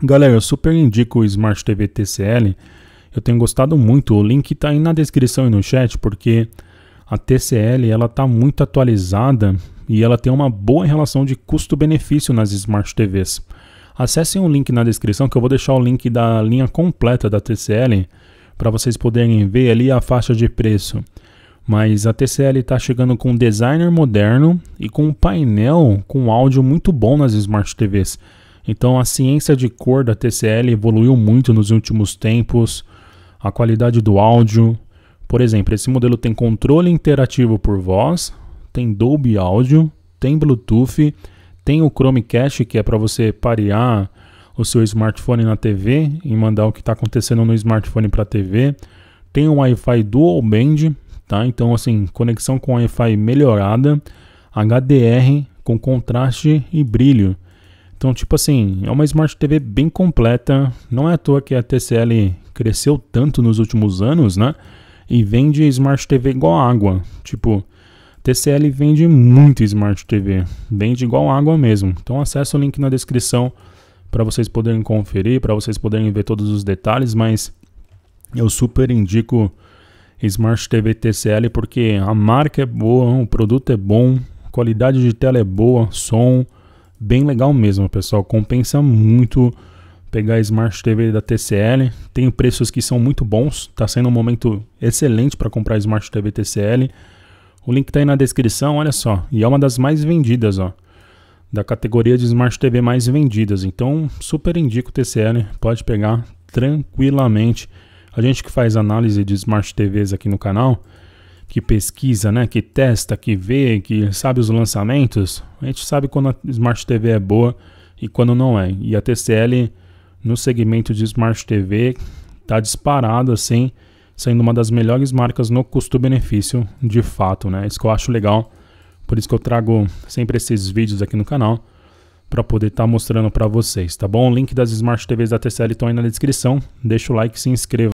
Galera, eu super indico o Smart TV TCL. Eu tenho gostado muito. O link está aí na descrição e no chat, porque a TCL ela está muito atualizada e ela tem uma boa relação de custo-benefício nas Smart TVs. Acessem o link na descrição que eu vou deixar o link da linha completa da TCL para vocês poderem ver ali a faixa de preço. Mas a TCL está chegando com um designer moderno e com um painel com áudio muito bom nas Smart TVs. Então, a ciência de cor da TCL evoluiu muito nos últimos tempos, a qualidade do áudio. Por exemplo, esse modelo tem controle interativo por voz, tem Dolby Audio, tem Bluetooth, tem o Chromecast, que é para você parear o seu smartphone na TV e mandar o que está acontecendo no smartphone para a TV. Tem o Wi-Fi Dual Band, tá? Então, assim, conexão com Wi-Fi melhorada, HDR com contraste e brilho. Então, tipo assim, é uma Smart TV bem completa. Não é à toa que a TCL cresceu tanto nos últimos anos, né? E vende Smart TV igual água. Tipo, TCL vende muito Smart TV. Vende igual água mesmo. Então, acessa o link na descrição para vocês poderem conferir, para vocês poderem ver todos os detalhes, mas eu super indico Smart TV TCL porque a marca é boa, o produto é bom, qualidade de tela é boa, som, bem legal mesmo, pessoal. Compensa muito pegar a Smart TV da TCL. Tem preços que são muito bons. Está sendo um momento excelente para comprar a Smart TV TCL. O link está aí na descrição, olha só. E é uma das mais vendidas, ó. Da categoria de Smart TV mais vendidas. Então, super indico o TCL. Pode pegar tranquilamente. A gente que faz análise de Smart TVs aqui no canal, que pesquisa, né, que testa, que vê, que sabe os lançamentos, a gente sabe quando a Smart TV é boa e quando não é. E a TCL no segmento de Smart TV tá disparado assim, sendo uma das melhores marcas no custo-benefício, de fato, né? Isso que eu acho legal. Por isso que eu trago sempre esses vídeos aqui no canal para poder estar tá mostrando para vocês, tá bom? O link das Smart TVs da TCL estão aí na descrição. Deixa o like e se inscreva.